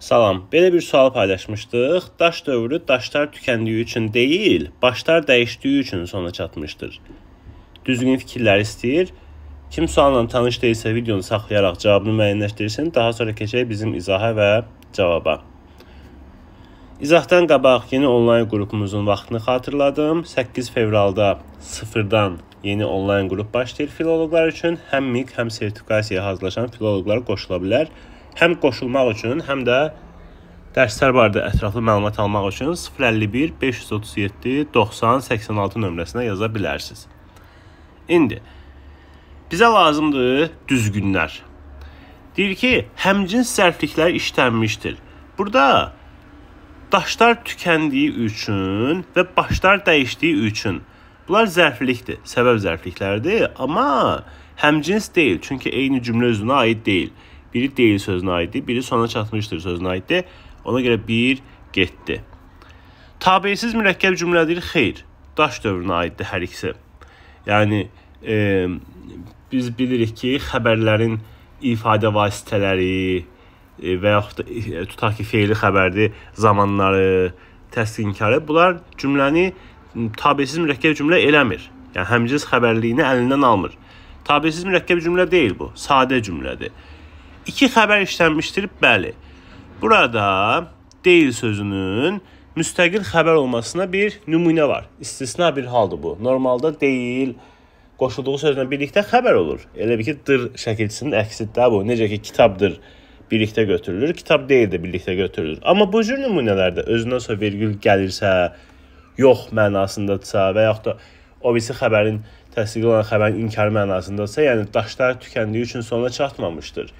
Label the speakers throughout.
Speaker 1: Salam. Belə bir sual paylaşmışdıq. Daş dövrü daşlar tükəndiyi üçün deyil, başlar dəyişdiyi üçün sona çatmışdır. Düzgün fikirlər istəyir. Kim sualla tanış deyilsə videonu saxlayaraq cavabını müəyyənləşdirsin. Daha sonra keçək bizim izaha və cavaba. İzahdan qabaq yeni onlayn qrupumuzun vaxtını xatırladım. 8 fevralda sıfırdan yeni onlayn qrup başlayır filoloqlar üçün. Həm MİQ, həm sertifikasiyaya hazırlaşan filoloqlar qoşula bilər həm qoşulmaq üçün, həm də dərslər barədə ətraflı məlumat almaq üçün 051 537 90 86 nömrəsinə yaza bilərsiniz. İndi bizə lazımdır düzgünlər. Deyir ki, həmcins sərfliklər işlənmişdir. Burada daşlar tükəndiyi üçün və başlar dəyişdiyi üçün bunlar zərflikdir, səbəb zərfliklərdir, amma həmcins deyil, çünki eyni cümlə özünə aid deyil. Biri deyil sözünə aiddir, biri sona çatmışdır sözünə aiddir. Ona görə bir getdi. Tabeysiz mürəkkəb cümlədir, xeyr. Daş dövrünə aiddir hər ikisi. Yəni e, biz bilirik ki, xəbərlərin ifadə vasitələri e, və yaxud da e, tutaq ki, feili xəbərdir, zamanları, təskinkarı bunlar cümləni tabeysiz mürəkkəb cümlə eləmir. Yəni həmciz xəbərliyini əlindən almır. Tabeysiz mürəkkəb cümlə deyil bu, sadə cümlədir. İki xəbər işlənmişdir, bəli. Burada deyil sözünün müstəqil xəbər olmasına bir nümunə var. İstisna bir haldır bu. Normalda deyil qoşulduğu sözlə birlikdə xəbər olur. Elə bil ki, dır şəkilçisinin əksidir də bu. Necə ki, kitabdır birlikdə götürülür, kitab deyil də birlikdə götürülür. Amma bu cür nümunələrdə özündən sonra vergül gəlirsə, yox mənasındadsa və yaxud da o birisi xəbərin təsdiq olunan xəbərin inkar mənasındadsa, yəni daşlar tükəndiyi üçün sona çatmamışdır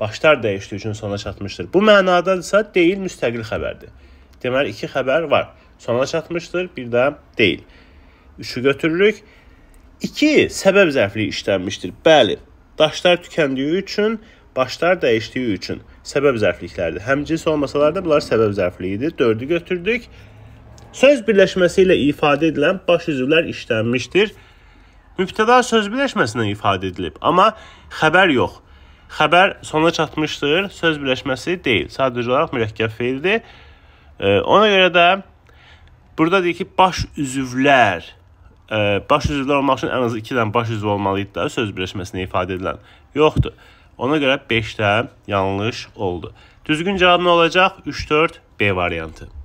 Speaker 1: başlar dəyişdiyi üçün sona çatmışdır. Bu mənadadırsa deyil müstəqil xəbərdir. Deməli iki xəbər var. Sona çatmışdır, bir də deyil. Üçü götürürük. 2 səbəb zərfliyi işlənmişdir. Bəli, daşlar tükəndiyi üçün, başlar dəyişdiyi üçün səbəb zərfliklərdir. Həmcins olmasalar da bunlar səbəb zərfliyidir. 4-ü götürdük. Söz birləşməsi ilə ifadə edilən baş üzvlər işlənmişdir. Mübtəda söz birləşməsinə ifadə edilib, amma xəbər yox. Xəbər sona çatmışdır. Söz birləşməsi deyil. Sadəcə olaraq mürəkkəb feildir. E, ona görə də burada deyir ki, baş üzvlər e, baş üzvlər olmaq üçün ən azı 2 dənə baş üzv olmalı idi da söz birləşməsinə ifadə edilən. Yoxdur. Ona görə 5 də yanlış oldu. Düzgün cavab nə olacaq? 3 4 B variantı.